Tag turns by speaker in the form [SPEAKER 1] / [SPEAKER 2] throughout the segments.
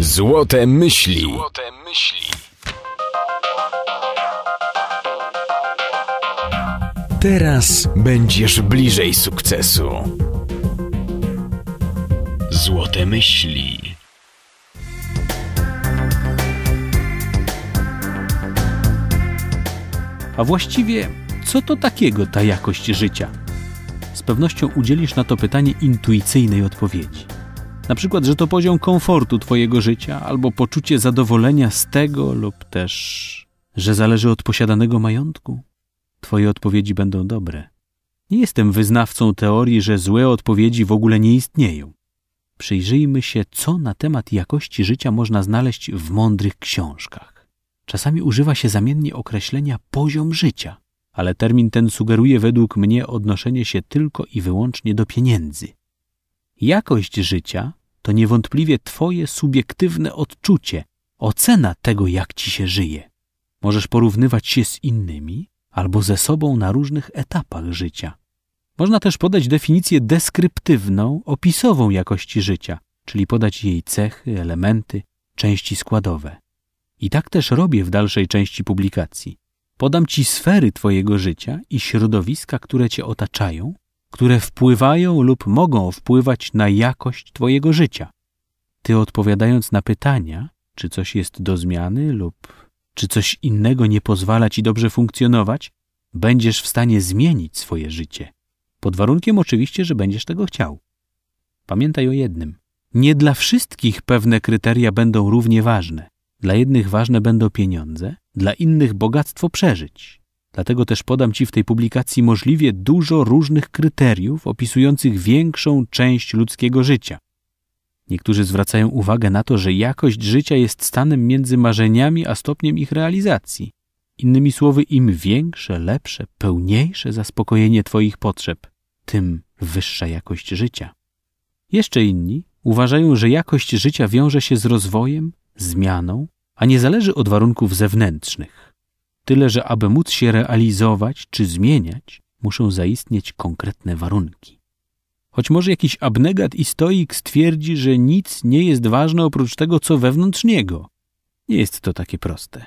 [SPEAKER 1] Złote myśli. Złote myśli. Teraz będziesz bliżej sukcesu. Złote myśli. A właściwie, co to takiego ta jakość życia? Z pewnością udzielisz na to pytanie intuicyjnej odpowiedzi. Na przykład, że to poziom komfortu Twojego życia albo poczucie zadowolenia z tego, lub też, że zależy od posiadanego majątku. Twoje odpowiedzi będą dobre. Nie jestem wyznawcą teorii, że złe odpowiedzi w ogóle nie istnieją. Przyjrzyjmy się, co na temat jakości życia można znaleźć w mądrych książkach. Czasami używa się zamiennie określenia poziom życia, ale termin ten sugeruje według mnie odnoszenie się tylko i wyłącznie do pieniędzy. Jakość życia to niewątpliwie Twoje subiektywne odczucie, ocena tego, jak ci się żyje. Możesz porównywać się z innymi albo ze sobą na różnych etapach życia. Można też podać definicję deskryptywną, opisową jakości życia, czyli podać jej cechy, elementy, części składowe. I tak też robię w dalszej części publikacji. Podam ci sfery Twojego życia i środowiska, które Cię otaczają, które wpływają lub mogą wpływać na jakość Twojego życia. Ty odpowiadając na pytania, czy coś jest do zmiany lub czy coś innego nie pozwala Ci dobrze funkcjonować, będziesz w stanie zmienić swoje życie. Pod warunkiem oczywiście, że będziesz tego chciał. Pamiętaj o jednym. Nie dla wszystkich pewne kryteria będą równie ważne. Dla jednych ważne będą pieniądze, dla innych bogactwo przeżyć, Dlatego też podam Ci w tej publikacji możliwie dużo różnych kryteriów opisujących większą część ludzkiego życia. Niektórzy zwracają uwagę na to, że jakość życia jest stanem między marzeniami a stopniem ich realizacji. Innymi słowy, im większe, lepsze, pełniejsze zaspokojenie Twoich potrzeb, tym wyższa jakość życia. Jeszcze inni uważają, że jakość życia wiąże się z rozwojem, zmianą, a nie zależy od warunków zewnętrznych. Tyle, że aby móc się realizować czy zmieniać, muszą zaistnieć konkretne warunki. Choć może jakiś abnegat i stoik stwierdzi, że nic nie jest ważne oprócz tego, co wewnątrz niego. Nie jest to takie proste.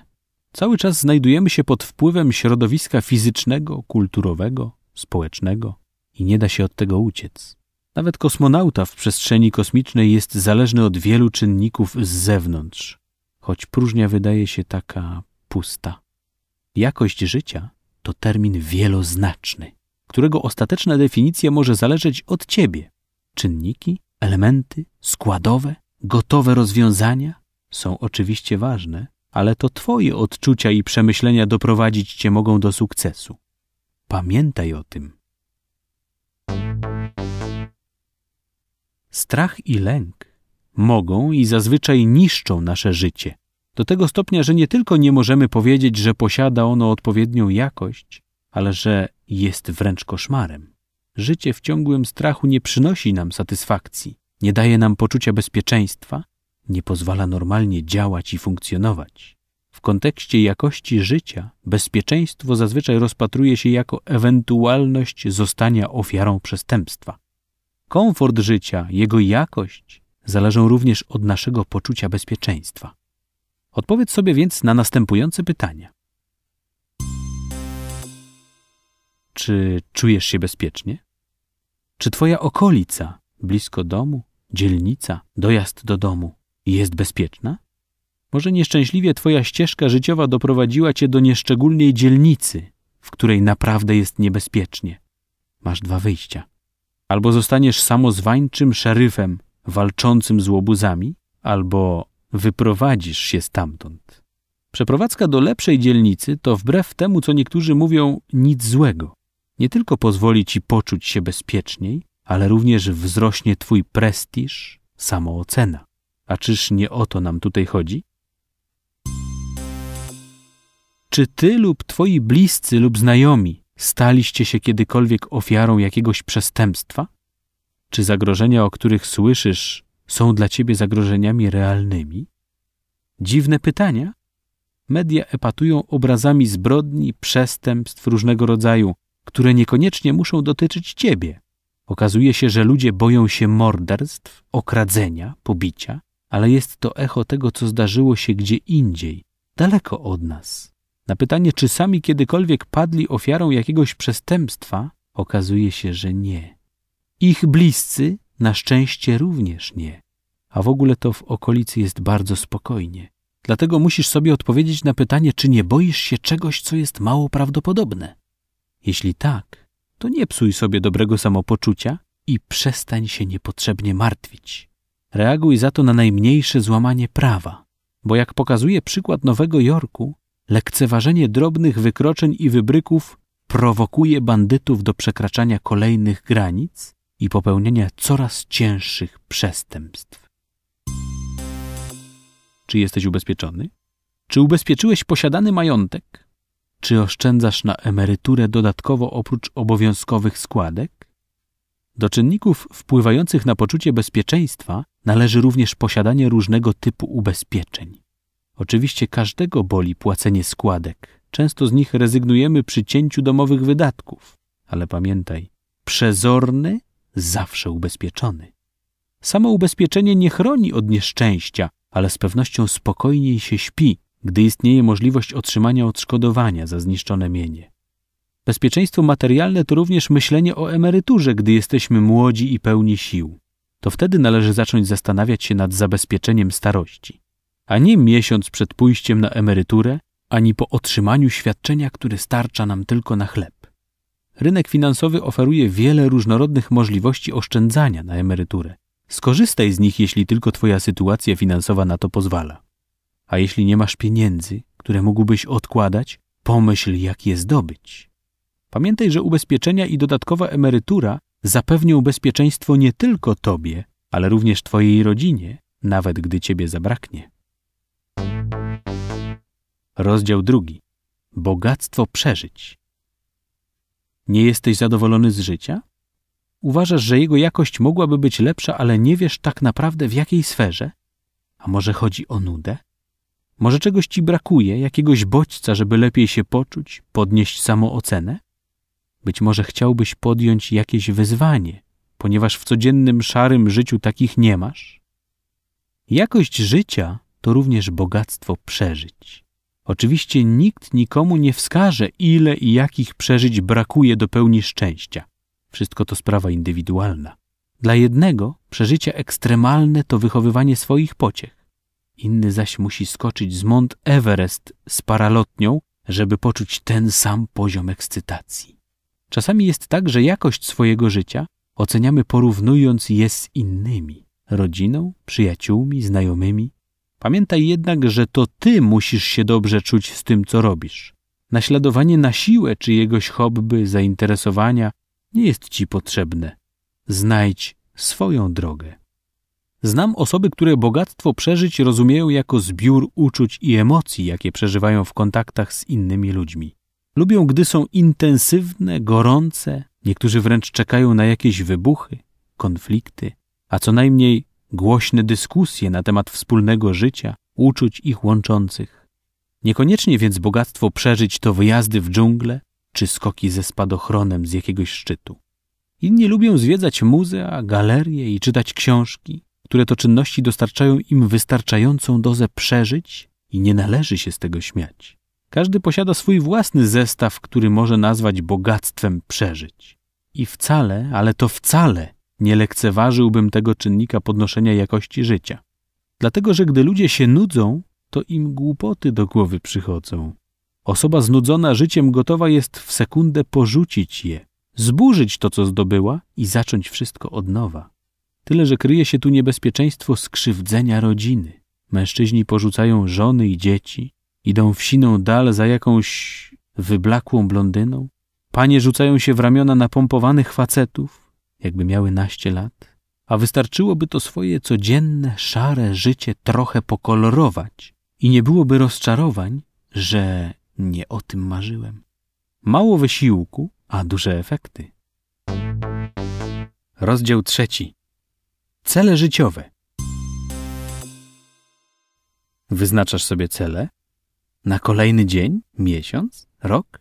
[SPEAKER 1] Cały czas znajdujemy się pod wpływem środowiska fizycznego, kulturowego, społecznego i nie da się od tego uciec. Nawet kosmonauta w przestrzeni kosmicznej jest zależny od wielu czynników z zewnątrz, choć próżnia wydaje się taka pusta. Jakość życia to termin wieloznaczny, którego ostateczna definicja może zależeć od ciebie. Czynniki, elementy, składowe, gotowe rozwiązania są oczywiście ważne, ale to twoje odczucia i przemyślenia doprowadzić cię mogą do sukcesu. Pamiętaj o tym. Strach i lęk mogą i zazwyczaj niszczą nasze życie, do tego stopnia, że nie tylko nie możemy powiedzieć, że posiada ono odpowiednią jakość, ale że jest wręcz koszmarem. Życie w ciągłym strachu nie przynosi nam satysfakcji, nie daje nam poczucia bezpieczeństwa, nie pozwala normalnie działać i funkcjonować. W kontekście jakości życia bezpieczeństwo zazwyczaj rozpatruje się jako ewentualność zostania ofiarą przestępstwa. Komfort życia, jego jakość zależą również od naszego poczucia bezpieczeństwa. Odpowiedz sobie więc na następujące pytania. Czy czujesz się bezpiecznie? Czy twoja okolica, blisko domu, dzielnica, dojazd do domu jest bezpieczna? Może nieszczęśliwie twoja ścieżka życiowa doprowadziła cię do nieszczególnej dzielnicy, w której naprawdę jest niebezpiecznie. Masz dwa wyjścia. Albo zostaniesz samozwańczym szeryfem walczącym z łobuzami, albo wyprowadzisz się stamtąd. Przeprowadzka do lepszej dzielnicy to wbrew temu, co niektórzy mówią, nic złego. Nie tylko pozwoli ci poczuć się bezpieczniej, ale również wzrośnie twój prestiż, samoocena. A czyż nie o to nam tutaj chodzi? Czy ty lub twoi bliscy lub znajomi staliście się kiedykolwiek ofiarą jakiegoś przestępstwa? Czy zagrożenia, o których słyszysz, są dla ciebie zagrożeniami realnymi? Dziwne pytania. Media epatują obrazami zbrodni, przestępstw różnego rodzaju, które niekoniecznie muszą dotyczyć ciebie. Okazuje się, że ludzie boją się morderstw, okradzenia, pobicia, ale jest to echo tego, co zdarzyło się gdzie indziej, daleko od nas. Na pytanie, czy sami kiedykolwiek padli ofiarą jakiegoś przestępstwa, okazuje się, że nie. Ich bliscy na szczęście również nie. A w ogóle to w okolicy jest bardzo spokojnie. Dlatego musisz sobie odpowiedzieć na pytanie, czy nie boisz się czegoś, co jest mało prawdopodobne. Jeśli tak, to nie psuj sobie dobrego samopoczucia i przestań się niepotrzebnie martwić. Reaguj za to na najmniejsze złamanie prawa, bo jak pokazuje przykład Nowego Jorku, lekceważenie drobnych wykroczeń i wybryków prowokuje bandytów do przekraczania kolejnych granic i popełnienia coraz cięższych przestępstw. Czy jesteś ubezpieczony? Czy ubezpieczyłeś posiadany majątek? Czy oszczędzasz na emeryturę dodatkowo oprócz obowiązkowych składek? Do czynników wpływających na poczucie bezpieczeństwa należy również posiadanie różnego typu ubezpieczeń. Oczywiście każdego boli płacenie składek. Często z nich rezygnujemy przy cięciu domowych wydatków. Ale pamiętaj, przezorny zawsze ubezpieczony. Samo ubezpieczenie nie chroni od nieszczęścia, ale z pewnością spokojniej się śpi, gdy istnieje możliwość otrzymania odszkodowania za zniszczone mienie. Bezpieczeństwo materialne to również myślenie o emeryturze, gdy jesteśmy młodzi i pełni sił. To wtedy należy zacząć zastanawiać się nad zabezpieczeniem starości, a nie miesiąc przed pójściem na emeryturę, ani po otrzymaniu świadczenia, które starcza nam tylko na chleb. Rynek finansowy oferuje wiele różnorodnych możliwości oszczędzania na emeryturę. Skorzystaj z nich, jeśli tylko Twoja sytuacja finansowa na to pozwala. A jeśli nie masz pieniędzy, które mógłbyś odkładać, pomyśl, jak je zdobyć. Pamiętaj, że ubezpieczenia i dodatkowa emerytura zapewnią bezpieczeństwo nie tylko Tobie, ale również Twojej rodzinie, nawet gdy Ciebie zabraknie. Rozdział drugi. Bogactwo przeżyć. Nie jesteś zadowolony z życia? Uważasz, że jego jakość mogłaby być lepsza, ale nie wiesz tak naprawdę w jakiej sferze? A może chodzi o nudę? Może czegoś ci brakuje, jakiegoś bodźca, żeby lepiej się poczuć, podnieść samoocenę? Być może chciałbyś podjąć jakieś wyzwanie, ponieważ w codziennym szarym życiu takich nie masz? Jakość życia to również bogactwo przeżyć. Oczywiście nikt nikomu nie wskaże, ile i jakich przeżyć brakuje do pełni szczęścia. Wszystko to sprawa indywidualna. Dla jednego przeżycia ekstremalne to wychowywanie swoich pociech. Inny zaś musi skoczyć z Mont Everest z paralotnią, żeby poczuć ten sam poziom ekscytacji. Czasami jest tak, że jakość swojego życia oceniamy porównując je z innymi rodziną, przyjaciółmi, znajomymi Pamiętaj jednak, że to ty musisz się dobrze czuć z tym, co robisz. Naśladowanie na siłę czyjegoś hobby, zainteresowania nie jest ci potrzebne. Znajdź swoją drogę. Znam osoby, które bogactwo przeżyć rozumieją jako zbiór uczuć i emocji, jakie przeżywają w kontaktach z innymi ludźmi. Lubią, gdy są intensywne, gorące, niektórzy wręcz czekają na jakieś wybuchy, konflikty, a co najmniej głośne dyskusje na temat wspólnego życia, uczuć ich łączących. Niekoniecznie więc bogactwo przeżyć to wyjazdy w dżunglę czy skoki ze spadochronem z jakiegoś szczytu. Inni lubią zwiedzać muzea, galerie i czytać książki, które to czynności dostarczają im wystarczającą dozę przeżyć i nie należy się z tego śmiać. Każdy posiada swój własny zestaw, który może nazwać bogactwem przeżyć. I wcale, ale to wcale nie lekceważyłbym tego czynnika podnoszenia jakości życia. Dlatego, że gdy ludzie się nudzą, to im głupoty do głowy przychodzą. Osoba znudzona życiem gotowa jest w sekundę porzucić je, zburzyć to, co zdobyła i zacząć wszystko od nowa. Tyle, że kryje się tu niebezpieczeństwo skrzywdzenia rodziny. Mężczyźni porzucają żony i dzieci, idą w siną dal za jakąś wyblakłą blondyną. Panie rzucają się w ramiona napompowanych facetów, jakby miały naście lat, a wystarczyłoby to swoje codzienne, szare życie trochę pokolorować i nie byłoby rozczarowań, że nie o tym marzyłem. Mało wysiłku, a duże efekty. Rozdział trzeci. Cele życiowe. Wyznaczasz sobie cele? Na kolejny dzień, miesiąc, rok?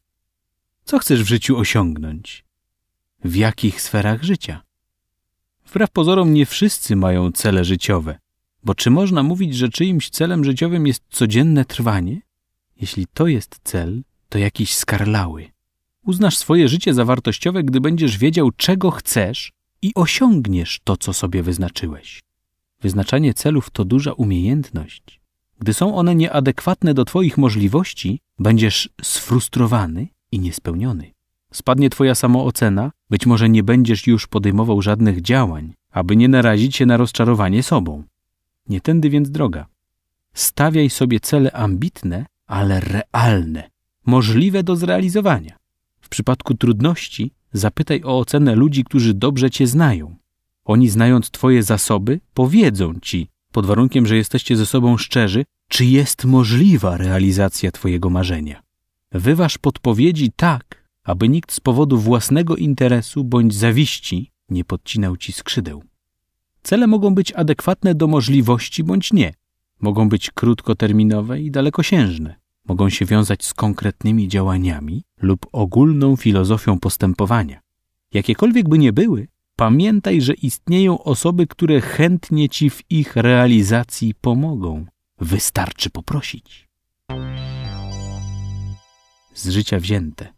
[SPEAKER 1] Co chcesz w życiu osiągnąć? w jakich sferach życia. Wbrew pozorom nie wszyscy mają cele życiowe, bo czy można mówić, że czyimś celem życiowym jest codzienne trwanie? Jeśli to jest cel, to jakiś skarlały. Uznasz swoje życie za wartościowe, gdy będziesz wiedział, czego chcesz i osiągniesz to, co sobie wyznaczyłeś. Wyznaczanie celów to duża umiejętność. Gdy są one nieadekwatne do Twoich możliwości, będziesz sfrustrowany i niespełniony. Spadnie twoja samoocena, być może nie będziesz już podejmował żadnych działań, aby nie narazić się na rozczarowanie sobą. Nie tędy więc droga. Stawiaj sobie cele ambitne, ale realne, możliwe do zrealizowania. W przypadku trudności zapytaj o ocenę ludzi, którzy dobrze cię znają. Oni, znając twoje zasoby, powiedzą ci, pod warunkiem, że jesteście ze sobą szczerzy, czy jest możliwa realizacja twojego marzenia. Wyważ podpowiedzi tak, aby nikt z powodu własnego interesu bądź zawiści nie podcinał ci skrzydeł. Cele mogą być adekwatne do możliwości bądź nie. Mogą być krótkoterminowe i dalekosiężne. Mogą się wiązać z konkretnymi działaniami lub ogólną filozofią postępowania. Jakiekolwiek by nie były, pamiętaj, że istnieją osoby, które chętnie ci w ich realizacji pomogą. Wystarczy poprosić. Z życia wzięte.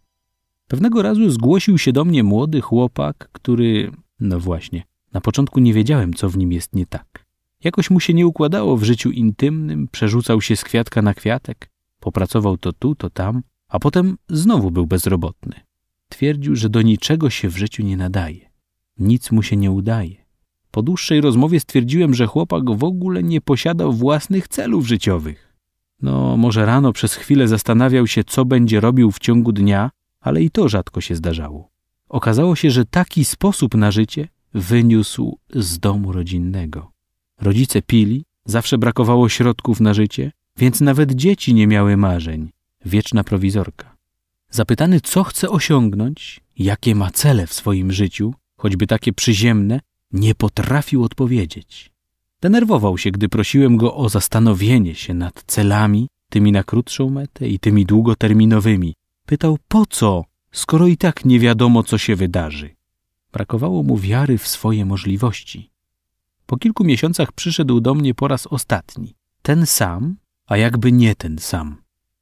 [SPEAKER 1] Pewnego razu zgłosił się do mnie młody chłopak, który... No właśnie, na początku nie wiedziałem, co w nim jest nie tak. Jakoś mu się nie układało w życiu intymnym, przerzucał się z kwiatka na kwiatek, popracował to tu, to tam, a potem znowu był bezrobotny. Twierdził, że do niczego się w życiu nie nadaje. Nic mu się nie udaje. Po dłuższej rozmowie stwierdziłem, że chłopak w ogóle nie posiadał własnych celów życiowych. No, może rano przez chwilę zastanawiał się, co będzie robił w ciągu dnia, ale i to rzadko się zdarzało. Okazało się, że taki sposób na życie wyniósł z domu rodzinnego. Rodzice pili, zawsze brakowało środków na życie, więc nawet dzieci nie miały marzeń. Wieczna prowizorka. Zapytany, co chce osiągnąć, jakie ma cele w swoim życiu, choćby takie przyziemne, nie potrafił odpowiedzieć. Denerwował się, gdy prosiłem go o zastanowienie się nad celami, tymi na krótszą metę i tymi długoterminowymi, Pytał po co, skoro i tak nie wiadomo, co się wydarzy. Brakowało mu wiary w swoje możliwości. Po kilku miesiącach przyszedł do mnie po raz ostatni. Ten sam, a jakby nie ten sam.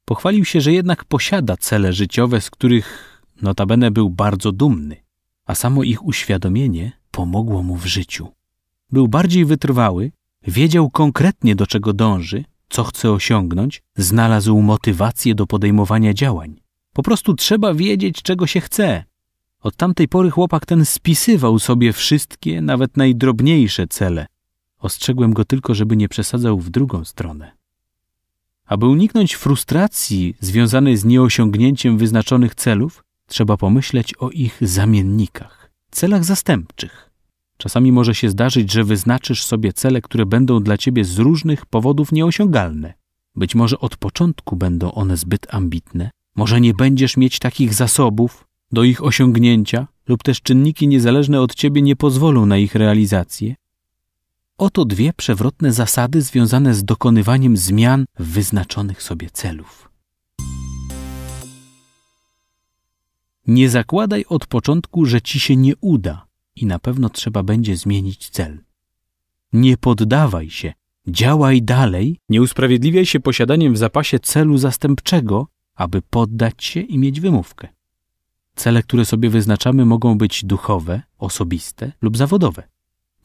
[SPEAKER 1] Pochwalił się, że jednak posiada cele życiowe, z których notabene był bardzo dumny, a samo ich uświadomienie pomogło mu w życiu. Był bardziej wytrwały, wiedział konkretnie do czego dąży, co chce osiągnąć, znalazł motywację do podejmowania działań. Po prostu trzeba wiedzieć, czego się chce. Od tamtej pory chłopak ten spisywał sobie wszystkie, nawet najdrobniejsze cele. Ostrzegłem go tylko, żeby nie przesadzał w drugą stronę. Aby uniknąć frustracji związanej z nieosiągnięciem wyznaczonych celów, trzeba pomyśleć o ich zamiennikach, celach zastępczych. Czasami może się zdarzyć, że wyznaczysz sobie cele, które będą dla ciebie z różnych powodów nieosiągalne. Być może od początku będą one zbyt ambitne, może nie będziesz mieć takich zasobów do ich osiągnięcia, lub też czynniki niezależne od ciebie nie pozwolą na ich realizację? Oto dwie przewrotne zasady związane z dokonywaniem zmian w wyznaczonych sobie celów. Nie zakładaj od początku, że ci się nie uda i na pewno trzeba będzie zmienić cel. Nie poddawaj się, działaj dalej, nie usprawiedliwiaj się posiadaniem w zapasie celu zastępczego, aby poddać się i mieć wymówkę. Cele, które sobie wyznaczamy, mogą być duchowe, osobiste lub zawodowe.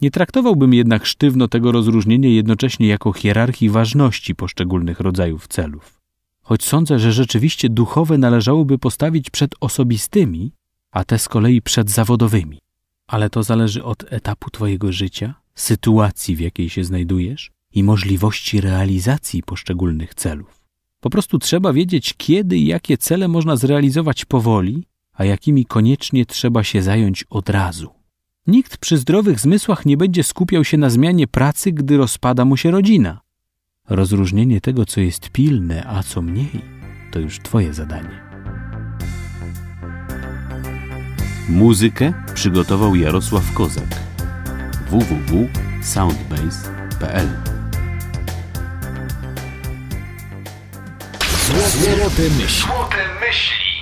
[SPEAKER 1] Nie traktowałbym jednak sztywno tego rozróżnienia jednocześnie jako hierarchii ważności poszczególnych rodzajów celów. Choć sądzę, że rzeczywiście duchowe należałoby postawić przed osobistymi, a te z kolei przed zawodowymi. Ale to zależy od etapu Twojego życia, sytuacji, w jakiej się znajdujesz i możliwości realizacji poszczególnych celów. Po prostu trzeba wiedzieć, kiedy i jakie cele można zrealizować powoli, a jakimi koniecznie trzeba się zająć od razu. Nikt przy zdrowych zmysłach nie będzie skupiał się na zmianie pracy, gdy rozpada mu się rodzina. Rozróżnienie tego, co jest pilne, a co mniej, to już Twoje zadanie. Muzykę przygotował Jarosław Kozak www.soundbase.pl Złote myśli. Złote myśli.